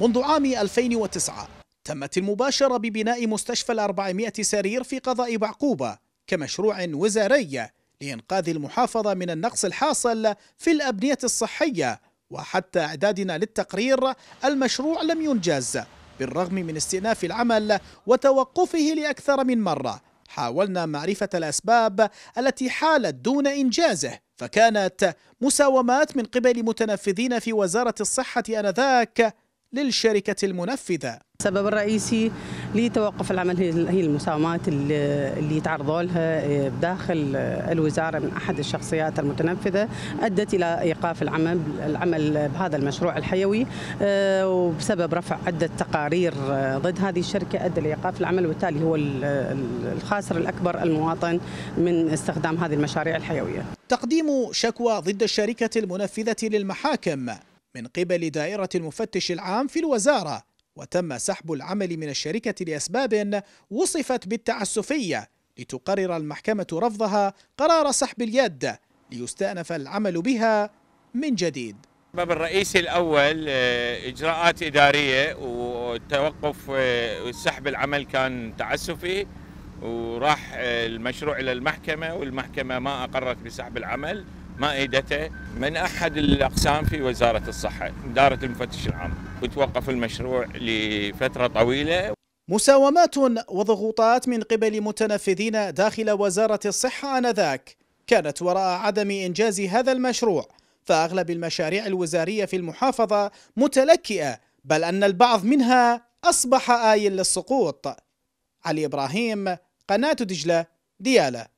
منذ عام 2009 تمت المباشرة ببناء مستشفى الأربعمائة سرير في قضاء بعقوبة كمشروع وزاري لإنقاذ المحافظة من النقص الحاصل في الأبنية الصحية وحتى إعدادنا للتقرير المشروع لم ينجز بالرغم من استئناف العمل وتوقفه لأكثر من مرة حاولنا معرفة الأسباب التي حالت دون إنجازه فكانت مساومات من قبل متنفذين في وزارة الصحة آنذاك للشركة المنفذة السبب الرئيسي لتوقف العمل هي المساومات اللي تعرضوا لها آه، داخل آه، الوزاره من احد الشخصيات المتنفذه ادت الى ايقاف العمل العمل بهذا المشروع الحيوي آه، وبسبب رفع عده تقارير ضد هذه الشركه ادى لايقاف العمل وبالتالي هو الخاسر الاكبر المواطن من استخدام هذه المشاريع الحيويه. تقديم شكوى ضد الشركه المنفذه للمحاكم من قبل دائرة المفتش العام في الوزارة وتم سحب العمل من الشركة لأسباب وصفت بالتعسفية لتقرر المحكمة رفضها قرار سحب اليد ليستأنف العمل بها من جديد السبب الرئيسي الأول آه، إجراءات إدارية وتوقف آه، سحب العمل كان تعسفي وراح آه، المشروع إلى المحكمة والمحكمة ما أقرت بسحب العمل مائدته من أحد الأقسام في وزارة الصحة إدارة المفتش العام وتوقف المشروع لفترة طويلة مساومات وضغوطات من قبل متنفذين داخل وزارة الصحة آنذاك كانت وراء عدم إنجاز هذا المشروع فأغلب المشاريع الوزارية في المحافظة متلكئة بل أن البعض منها أصبح آيل للسقوط علي إبراهيم قناة دجلة ديالة